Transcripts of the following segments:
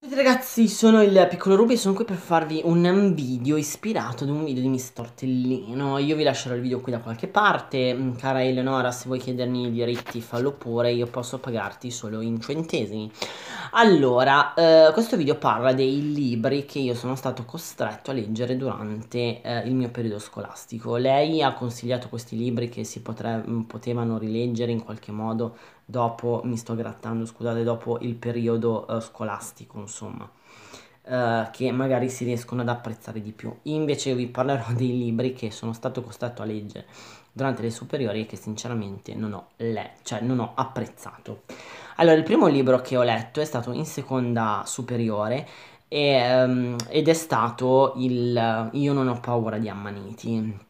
Ciao Ragazzi, sono il Piccolo Ruby e sono qui per farvi un video ispirato ad un video di Miss Tortellino. Io vi lascerò il video qui da qualche parte. Mm, cara Eleonora, se vuoi chiedermi i diritti fallo pure, io posso pagarti solo in centesimi. Allora, eh, questo video parla dei libri che io sono stato costretto a leggere durante eh, il mio periodo scolastico. Lei ha consigliato questi libri che si potevano rileggere in qualche modo dopo, mi sto grattando, scusate, dopo il periodo uh, scolastico, insomma, uh, che magari si riescono ad apprezzare di più. Invece vi parlerò dei libri che sono stato costretto a leggere durante le superiori e che sinceramente non ho, le- cioè, non ho apprezzato. Allora, il primo libro che ho letto è stato in seconda superiore e, um, ed è stato il eh, Io non ho paura di Ammaniti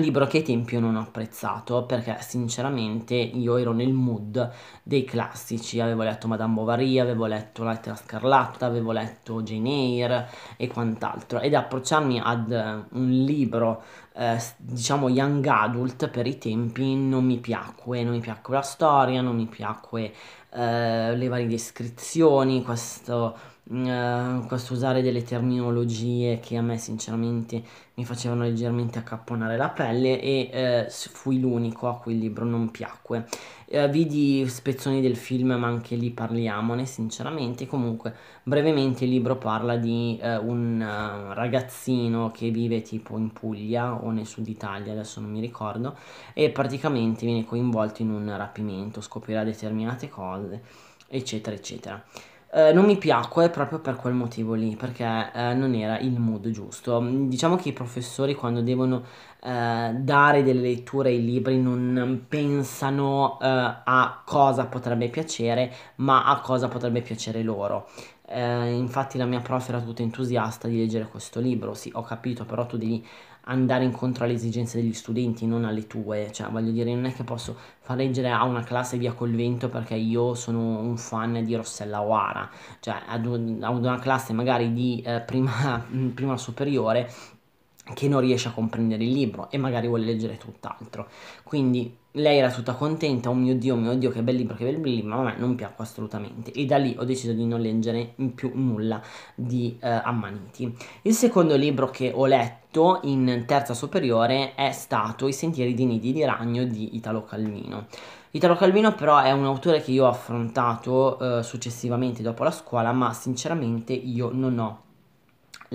Libro che ai tempi io non ho apprezzato perché sinceramente io ero nel mood dei classici, avevo letto Madame Bovary, avevo letto La Lettera Scarlatta, avevo letto Jane Eyre e quant'altro ed approcciarmi ad eh, un libro eh, diciamo young adult per i tempi non mi piacque, non mi piacque la storia, non mi piacque eh, le varie descrizioni, questo, mm, eh, questo, usare delle terminologie che a me sinceramente mi facevano leggermente accapponare la pelle e eh, fui l'unico a cui il libro non piacque eh, vidi spezzoni del film, ma anche lì parliamone sinceramente. Comunque, brevemente il libro parla di eh, un eh, ragazzino che vive tipo in Puglia o nel sud Italia, adesso non mi ricordo, e praticamente viene coinvolto in un rapimento, scoprirà determinate cose, eccetera, eccetera. Eh, non mi piacque proprio per quel motivo lì, perché eh, non era il mood giusto. Diciamo che i professori quando devono eh, dare delle letture ai libri non pensano eh, a cosa potrebbe piacere, ma a cosa potrebbe piacere loro. Eh, infatti la mia prof era tutta entusiasta di leggere questo libro, sì ho capito, però tu devi andare incontro alle esigenze degli studenti, non alle tue, cioè voglio dire non è che posso far leggere a una classe via col vento perché io sono un fan di Rossella Oara, cioè ad, una classe magari di eh, prima, prima superiore che non riesce a comprendere il libro e magari vuole leggere tutt'altro. Quindi lei era tutta contenta, oh mio dio, mio dio, che bel libro, che bel libro, ma a me non piacque assolutamente. E da lì ho deciso di non leggere in più nulla di eh, Ammaniti. Il secondo libro che ho letto in terza superiore è stato I sentieri di nidi di ragno di Italo Calvino. Italo Calvino però è un autore che io ho affrontato eh, successivamente dopo la scuola, ma sinceramente io non ho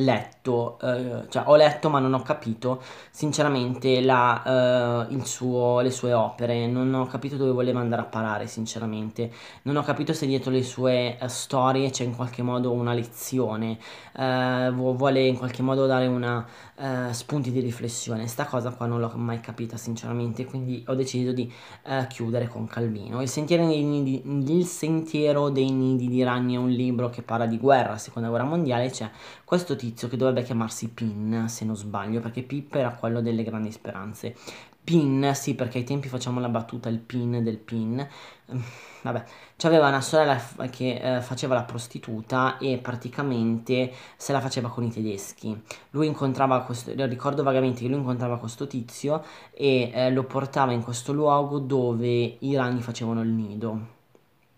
letto, eh, cioè ho letto ma non ho capito sinceramente la, eh, suo, le sue opere, non ho capito dove voleva andare a parare sinceramente, non ho capito se dietro le sue eh, storie c'è in qualche modo una lezione, eh, vuole in qualche modo dare una, eh, spunti di riflessione, sta cosa qua non l'ho mai capita sinceramente, quindi ho deciso di eh, chiudere con Calvino. Il sentiero, nidi, il sentiero dei nidi di ragni è un libro che parla di guerra, seconda guerra mondiale, c'è cioè questo titolo tizio che dovrebbe chiamarsi Pin, se non sbaglio, perché Pip era quello delle grandi speranze. Pin, sì, perché ai tempi facciamo la battuta, il pin del pin. Ehm, vabbè, c'aveva una sorella che eh, faceva la prostituta e praticamente se la faceva con i tedeschi. Lui incontrava questo, ricordo vagamente che lui incontrava questo tizio e eh, lo portava in questo luogo dove i ragni facevano il nido.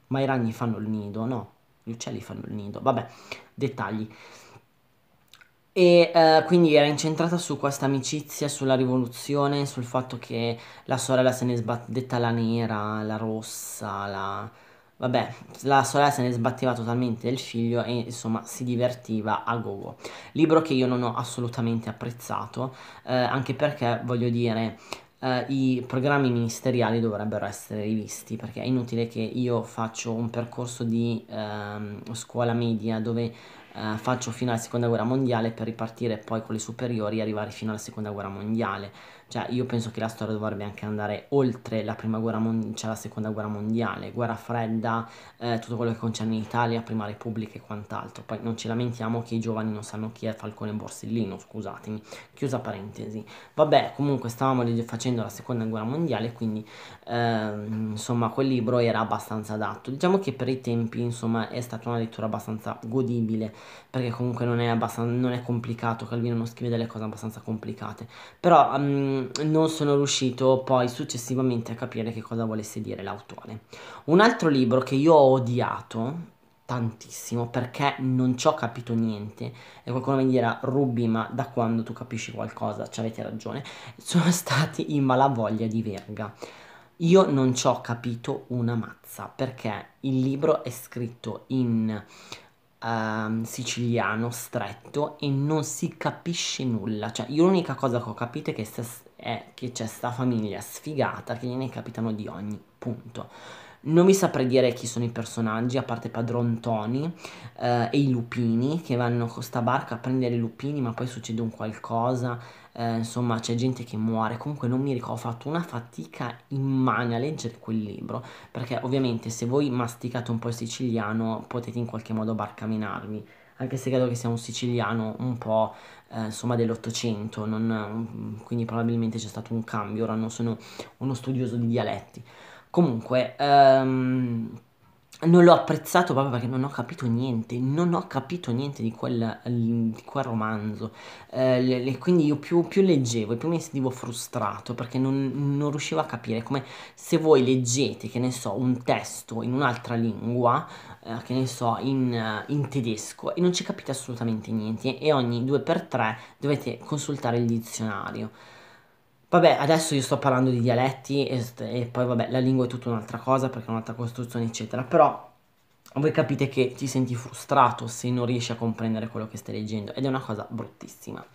Ma i ragni fanno il nido, no? Gli uccelli fanno il nido. Vabbè, dettagli. E eh, quindi era incentrata su questa amicizia, sulla rivoluzione, sul fatto che la sorella se ne sbatteva la nera, la rossa, la... Vabbè, la sorella se ne sbatteva totalmente del figlio e insomma si divertiva a gogo. Libro che io non ho assolutamente apprezzato, eh, anche perché voglio dire, Uh, i programmi ministeriali dovrebbero essere rivisti perché è inutile che io faccio un percorso di uh, scuola media dove eh, faccio fino alla seconda guerra mondiale per ripartire poi con le superiori e arrivare fino alla seconda guerra mondiale cioè, io penso che la storia dovrebbe anche andare oltre la prima guerra mondiale, cioè la seconda guerra mondiale, guerra fredda, eh, tutto quello che concerne l'Italia, prima repubblica e quant'altro. Poi non ci lamentiamo che i giovani non sanno chi è Falcone Borsellino, scusatemi. Chiusa parentesi. Vabbè, comunque stavamo facendo la seconda guerra mondiale, quindi eh, insomma quel libro era abbastanza adatto. Diciamo che per i tempi, insomma, è stata una lettura abbastanza godibile, perché comunque non è, abbastan- non è complicato, Calvino non scrive delle cose abbastanza complicate. Però... Um, Ehm, non sono riuscito poi successivamente a capire che cosa volesse dire l'autore. Un altro libro che io ho odiato tantissimo perché non ci ho capito niente e qualcuno mi dirà Rubi ma da quando tu capisci qualcosa ci avete ragione sono stati in malavoglia di verga io non ci ho capito una mazza perché il libro è scritto in Uh, siciliano stretto e non si capisce nulla. Cioè, io l'unica cosa che ho capito è che è che c'è sta famiglia sfigata che gliene capitano di ogni punto. Non vi saprei dire chi sono i personaggi, a parte Padron Tony eh, e i lupini che vanno con sta barca a prendere i lupini, ma poi succede un qualcosa. Eh, insomma, c'è gente che muore. Comunque, non mi ricordo, ho fatto una fatica immane a leggere quel libro. Perché, ovviamente, se voi masticate un po' il siciliano, potete in qualche modo barcaminarvi anche se credo che sia un siciliano un po' eh, insomma dell'Ottocento, mm, quindi probabilmente c'è stato un cambio, ora non sono uno studioso di dialetti. Comunque, ehm, non l'ho apprezzato proprio perché non ho capito niente, non ho capito niente di quel, di quel romanzo. Eh, quindi io più, più, leggevo e più mi sentivo frustrato perché non, non, riuscivo a capire come se voi leggete, che ne so, un testo in un'altra lingua, eh, che ne so, in, in, tedesco e non ci capite assolutamente niente e ogni due per tre dovete consultare il dizionario. Vabbè, adesso io sto parlando di dialetti e, e, poi vabbè, la lingua è tutta un'altra cosa perché è un'altra costruzione, eccetera. Però voi capite che ti senti frustrato se non riesci a comprendere quello che stai leggendo ed è una cosa bruttissima.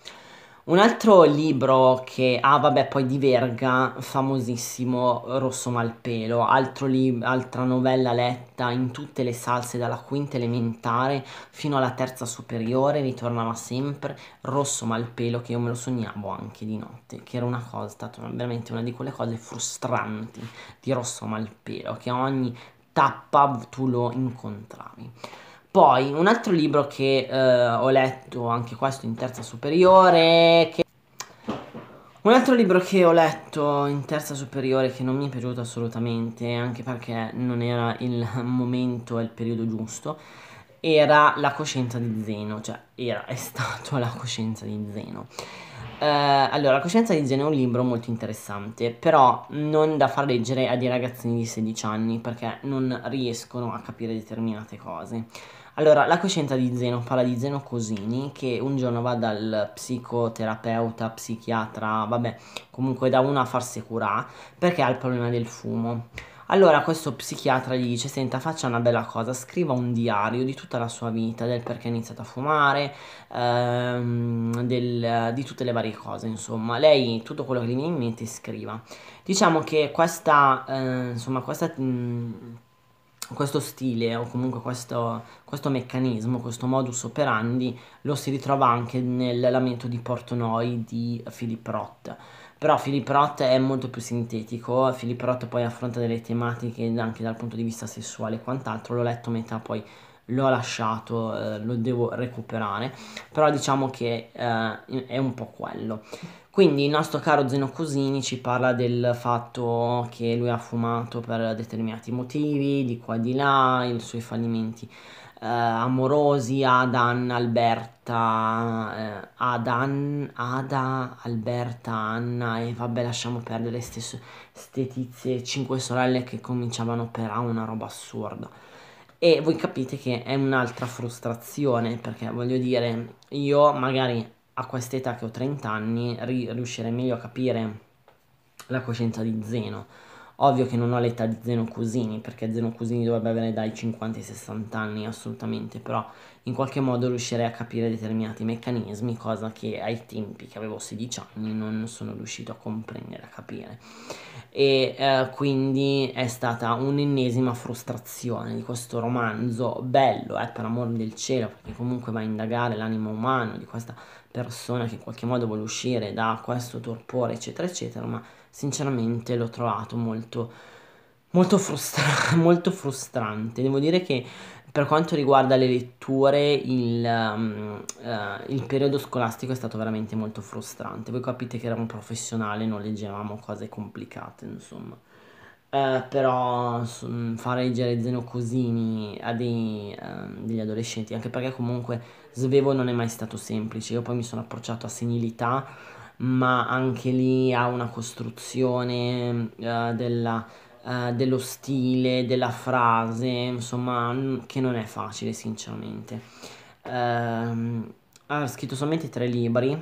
Un altro libro che, ah vabbè, poi di Verga, famosissimo, Rosso Malpelo, altro li- altra novella letta in tutte le salse dalla quinta elementare fino alla terza superiore, ritornava sempre Rosso Malpelo che io me lo sognavo anche di notte, che era una cosa, è stata veramente una di quelle cose frustranti di Rosso Malpelo, che ogni tappa tu lo incontravi. Poi un altro libro che eh, ho letto, anche questo in terza superiore, che... Un altro libro che ho letto in terza superiore che non mi è piaciuto assolutamente, anche perché non era il momento e il periodo giusto, era La coscienza di Zeno, cioè era, è stato La coscienza di Zeno. Eh, allora, La coscienza di Zeno è un libro molto interessante, però non da far leggere a dei ragazzini di 16 anni perché non riescono a capire determinate cose. Allora, la coscienza di Zeno parla di Zeno Cosini che un giorno va dal psicoterapeuta, psichiatra, vabbè, comunque da uno a farsi curare perché ha il problema del fumo. Allora questo psichiatra gli dice, senta faccia una bella cosa, scriva un diario di tutta la sua vita, del perché ha iniziato a fumare, ehm, del, di tutte le varie cose, insomma, lei tutto quello che gli viene in mente scriva. Diciamo che questa, eh, insomma, questa... Mh, mm, questo stile o comunque questo, questo, meccanismo, questo modus operandi lo si ritrova anche nel lamento di Portonoi di Philip Roth. Però Philip Roth è molto più sintetico, Philip Roth poi affronta delle tematiche anche dal punto di vista sessuale e quant'altro, l'ho letto metà poi l'ho lasciato, eh, lo devo recuperare, però diciamo che eh, è un po' quello. Quindi il nostro caro Zeno Cosini ci parla del fatto che lui ha fumato per determinati motivi, di qua e di là, i suoi fallimenti eh, amorosi, Adan, Alberta, eh, Adan, Ada, Alberta, Anna e vabbè lasciamo perdere le stesse tizie, cinque sorelle che cominciavano per A una roba assurda. E voi capite che è un'altra frustrazione, perché voglio dire, io magari a quest'età che ho 30 anni ri- riuscirei meglio a capire la coscienza di Zeno Ovvio che non ho l'età di Zeno Cusini, perché Zeno Cusini dovrebbe avere dai 50 ai 60 anni assolutamente, però in qualche modo riuscirei a capire determinati meccanismi, cosa che ai tempi che avevo 16 anni non sono riuscito a comprendere, a capire. E eh, quindi è stata un'ennesima frustrazione di questo romanzo, bello, eh, per amor del cielo, perché comunque va a indagare l'anima umana di questa persona che in qualche modo vuole uscire da questo torpore, eccetera, eccetera, ma sinceramente l'ho trovato molto, molto, frustra- molto frustrante. Devo dire che per quanto riguarda le letture, il, um, uh, il, periodo scolastico è stato veramente molto frustrante. Voi capite che eravamo professionali, non leggevamo cose complicate, insomma. Eh, però su, fare leggere Zeno Cosini a dei, eh, degli adolescenti, anche perché comunque Svevo non è mai stato semplice, io poi mi sono approcciato a senilità, ma anche lì ha una costruzione eh, della, eh, dello stile, della frase, insomma, che non è facile sinceramente. Ehm, ha scritto solamente tre libri,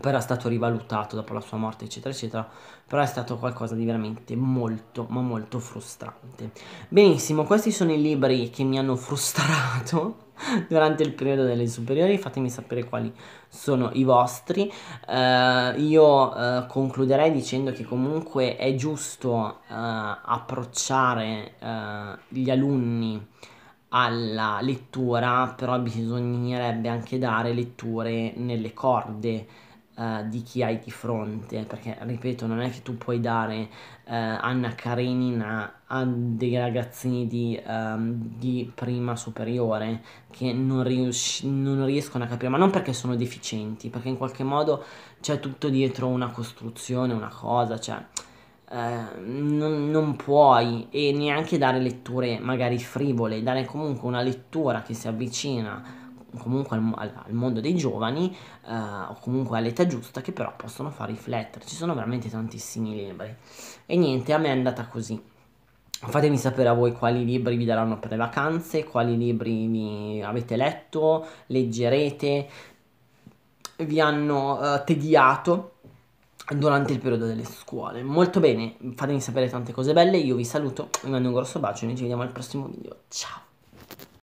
però è stato rivalutato dopo la sua morte eccetera eccetera però è stato qualcosa di veramente molto ma molto frustrante benissimo questi sono i libri che mi hanno frustrato durante il periodo delle superiori fatemi sapere quali sono i vostri eh, io eh, concluderei dicendo che comunque è giusto eh, approcciare eh, gli alunni alla lettura però bisognerebbe anche dare letture nelle corde uh, di chi hai di fronte, perché ripeto, non è che tu puoi dare uh, Anna Karenina a dei ragazzini di, um, di prima superiore che non, rius- non riescono a capire, ma non perché sono deficienti, perché in qualche modo c'è tutto dietro una costruzione, una cosa, cioè. Uh, non, non, puoi e neanche dare letture magari frivole, dare comunque una lettura che si avvicina comunque al, al, mondo dei giovani eh, o comunque all'età giusta che però possono far riflettere ci sono veramente tantissimi libri e niente a me è andata così Fatemi sapere a voi quali libri vi daranno per le vacanze, quali libri vi avete letto, leggerete, vi hanno uh, tediato durante il periodo delle scuole. Molto bene, fatemi sapere tante cose belle, io vi saluto, vi mando un grosso bacio e noi ci vediamo al prossimo video. Ciao!